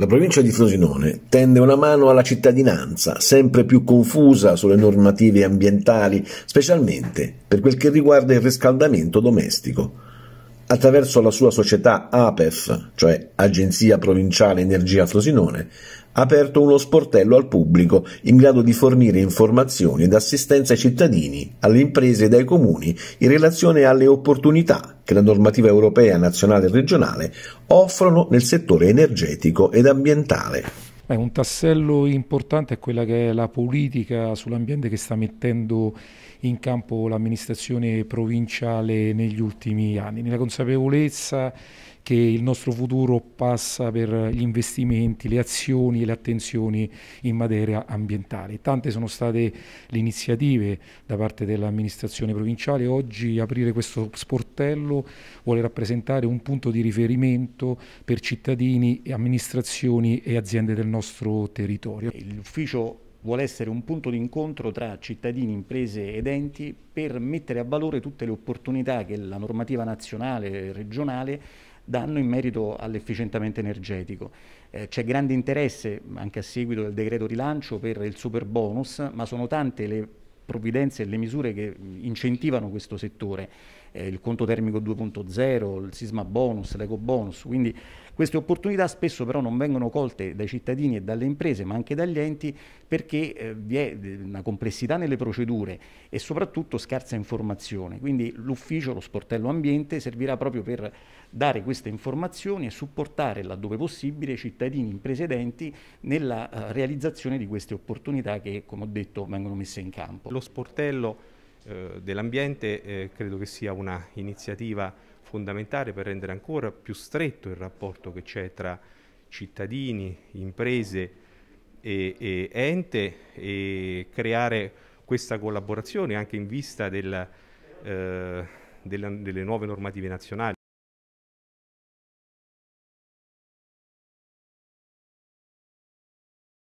La provincia di Frosinone tende una mano alla cittadinanza, sempre più confusa sulle normative ambientali, specialmente per quel che riguarda il riscaldamento domestico attraverso la sua società APEF, cioè Agenzia Provinciale Energia Frosinone, ha aperto uno sportello al pubblico in grado di fornire informazioni ed assistenza ai cittadini, alle imprese ed ai comuni in relazione alle opportunità che la normativa europea, nazionale e regionale offrono nel settore energetico ed ambientale. Beh, un tassello importante è quella che è la politica sull'ambiente che sta mettendo in campo l'amministrazione provinciale negli ultimi anni, nella consapevolezza che il nostro futuro passa per gli investimenti, le azioni e le attenzioni in materia ambientale. Tante sono state le iniziative da parte dell'amministrazione provinciale, oggi aprire questo sportello vuole rappresentare un punto di riferimento per cittadini, amministrazioni e aziende del nostro territorio. L'ufficio vuole essere un punto d'incontro tra cittadini, imprese ed enti per mettere a valore tutte le opportunità che la normativa nazionale e regionale danno in merito all'efficientamento energetico. Eh, c'è grande interesse, anche a seguito del decreto rilancio, per il super bonus, ma sono tante le provvidenze e le misure che incentivano questo settore, eh, il conto termico 2.0, il sisma bonus, l'eco bonus, quindi queste opportunità spesso però non vengono colte dai cittadini e dalle imprese, ma anche dagli enti, perché eh, vi è eh, una complessità nelle procedure e soprattutto scarsa informazione. Quindi l'ufficio, lo sportello ambiente, servirà proprio per dare queste informazioni e supportare laddove possibile i cittadini, imprese ed enti nella eh, realizzazione di queste opportunità che, come ho detto, vengono messe in campo. Lo sportello eh, dell'ambiente eh, credo che sia una iniziativa fondamentale per rendere ancora più stretto il rapporto che c'è tra cittadini, imprese e, e ente e creare questa collaborazione anche in vista del, eh, della, delle nuove normative nazionali.